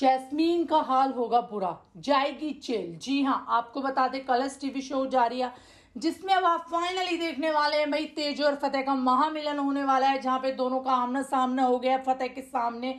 jasmine का हाल होगा बुरा जाएगी चेल जी हाँ आपको बता दें कलर्स टीवी शो रही है जिसमें अब आप फाइनली देखने वाले हैं भाई तेजो और फतेह का महामिलन होने वाला है जहां पे दोनों का आमना सामना हो गया फतेह के सामने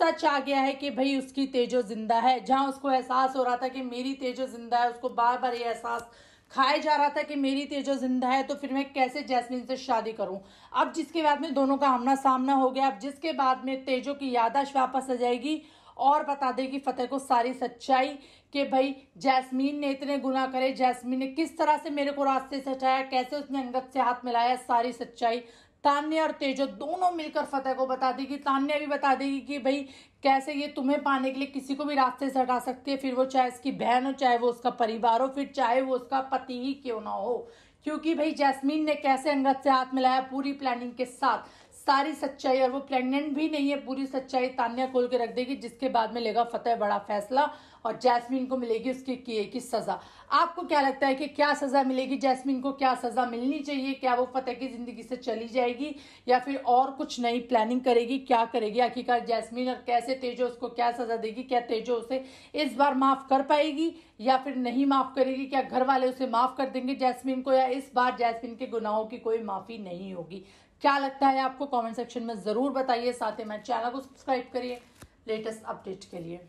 सच आ गया है कि भाई उसकी तेजो जिंदा है जहां उसको एहसास हो रहा था कि मेरी तेजो जिंदा है उसको बार बार ये एहसास खाया जा रहा था कि मेरी तेजो जिंदा है तो फिर मैं कैसे जैस्मिन से शादी करूं अब जिसके बाद में दोनों का आमना सामना हो गया अब जिसके बाद में तेजो की यादाश्त वापस आ जाएगी और बता देगी फतेह को सारी सच्चाई कि भाई जैस्मीन ने इतने गुना करे जैस्मीन ने किस तरह से मेरे को रास्ते से हटाया कैसे उसने अंगत से हाथ मिलाया सारी सच्चाई तान्या और तेजो दोनों मिलकर फतेह को बता देगी तान्या भी बता देगी कि भाई कैसे ये तुम्हें पाने के लिए किसी को भी रास्ते से हटा सकती है फिर वो चाहे इसकी बहन हो चाहे वो उसका परिवार हो फिर चाहे वो उसका पति ही क्यों ना हो क्योंकि भाई जैस्मीन ने कैसे अंगत से हाथ मिलाया पूरी प्लानिंग के साथ सारी सच्चाई और वो प्रेग्नेंट भी नहीं है पूरी सच्चाई तान्या खोल के रख देगी जिसके बाद में लेगा फतेह बड़ा फैसला और जैस्मिन को मिलेगी उसके किए की सजा आपको क्या लगता है कि क्या सजा मिलेगी जैस्मिन को क्या सजा मिलनी चाहिए क्या वो फतेह की जिंदगी से चली जाएगी या फिर और कुछ नई प्लानिंग करेगी क्या करेगी आखिरकार जैस्मीन और कैसे तेजो उसको क्या सजा देगी क्या तेजो उसे इस बार माफ कर पाएगी या फिर नहीं माफ करेगी क्या घर वाले उसे माफ कर देंगे जैस्मीन को या इस बार जैस्मीन के गुनाहों की कोई माफी नहीं होगी क्या लगता है आपको कमेंट सेक्शन में ज़रूर बताइए साथ ही मेरे चैनल को सब्सक्राइब करिए लेटेस्ट अपडेट के लिए